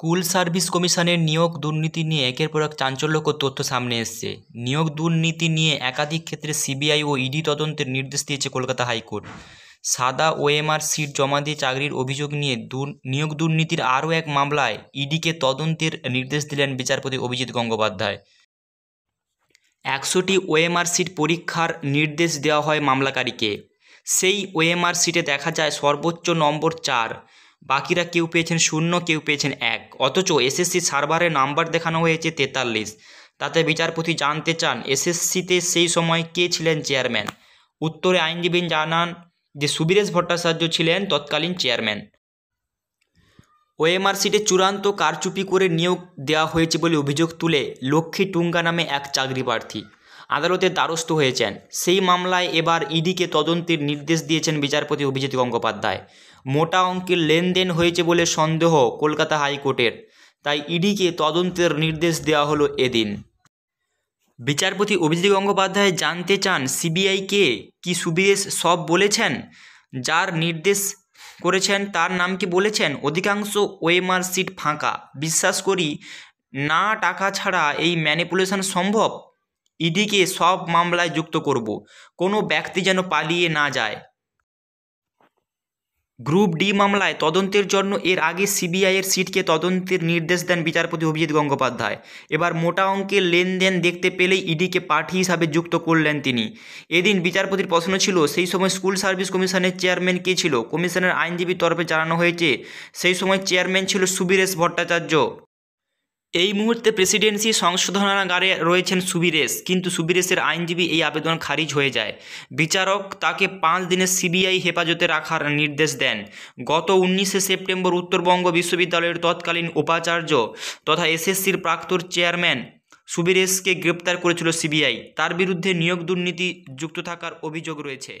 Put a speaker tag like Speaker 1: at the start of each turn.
Speaker 1: school service কমিশনের নিয়োগ দুর্নীতি নিয়ে একের পর এক চাঞ্চল্যকর তথ্য সামনে এসছে নিয়োগ দুর্নীতি নিয়ে একাধিক ক্ষেত্রে সিবিআই ও ইডি তদন্তের নির্দেশ দিয়েছে কলকাতা হাইকোর্ট সাদা ওএমআর সিট জমা দিয়ে চাকরির অভিযোগ নিয়ে নিয়োগ দুর্নীতির আরও এক মামলায় ইডিকে তদন্তের নির্দেশ দিলেন বিচারপতি অভিজিৎ গঙ্গোপাধ্যায় একশোটি ওএমআর সিট পরীক্ষার নির্দেশ দেওয়া হয় মামলাকারীকে সেই ওএমআর সিটে দেখা যায় সর্বোচ্চ নম্বর চার বাকিরা কেউ পেয়েছেন শূন্য কেউ পেয়েছেন এক অথচ এসএসসি সার্ভারে নাম্বার দেখানো হয়েছে তেতাল্লিশ তাতে বিচারপতি জানতে চান এসএসসিতে সেই সময় কে ছিলেন চেয়ারম্যান উত্তরে আইনজীবী জানান যে সুবীরেশ ভট্টাচার্য ছিলেন তৎকালীন চেয়ারম্যান ওএমআর সিটে চূড়ান্ত কারচুপি করে নিয়োগ দেওয়া হয়েছে বলে অভিযোগ তুলে লক্ষ্মী টুঙ্গা নামে এক চাকরি প্রার্থী আদালতের দ্বারস্থ হয়েছেন সেই মামলায় এবার ইডিকে তদন্তের নির্দেশ দিয়েছেন বিচারপতি অভিজিৎ গঙ্গোপাধ্যায় মোটা অঙ্কের লেনদেন হয়েছে বলে সন্দেহ কলকাতা হাইকোর্টের তাই ইডিকে তদন্তের নির্দেশ দেওয়া হলো এদিন বিচারপতি অভিজিৎ গঙ্গোপাধ্যায় জানতে চান সিবিআইকে কি সুবিদেশ সব বলেছেন যার নির্দেশ করেছেন তার নাম কি বলেছেন অধিকাংশ ওয়েমার সিট ফাঁকা বিশ্বাস করি না টাকা ছাড়া এই ম্যানিপুলেশন সম্ভব ইডিকে সব মামলায় যুক্ত করব কোনো ব্যক্তি যেন পালিয়ে না যায় গ্রুপ ডি মামলায় তদন্তের জন্য এর আগে সিবিআইয়ের সিটকে তদন্তের নির্দেশ দেন বিচারপতি অভিজিৎ গঙ্গোপাধ্যায় এবার মোটা অঙ্কের লেনদেন দেখতে পেলেই ইডিকে পাঠি হিসাবে যুক্ত করলেন তিনি এদিন বিচারপতির প্রশ্ন ছিল সেই সময় স্কুল সার্ভিস কমিশনের চেয়ারম্যান কে ছিল কমিশনের আইনজীবীর তরফে জানানো হয়েছে সেই সময় চেয়ারম্যান ছিল সুবীরেশ ভট্টাচার্য এই মুহূর্তে প্রেসিডেন্সি সংশোধনাগারে রয়েছেন সুবিরেশ কিন্তু সুবিরেশের আইনজীবী এই আবেদন খারিজ হয়ে যায় বিচারক তাকে পাঁচ দিনের সিবিআই হেফাজতে রাখার নির্দেশ দেন গত উনিশে সেপ্টেম্বর উত্তরবঙ্গ বিশ্ববিদ্যালয়ের তৎকালীন উপাচার্য তথা এসএসসির প্রাক্তন চেয়ারম্যান সুবিরেশকে গ্রেপ্তার করেছিল সিবিআই তার বিরুদ্ধে নিয়োগ দুর্নীতি যুক্ত থাকার অভিযোগ রয়েছে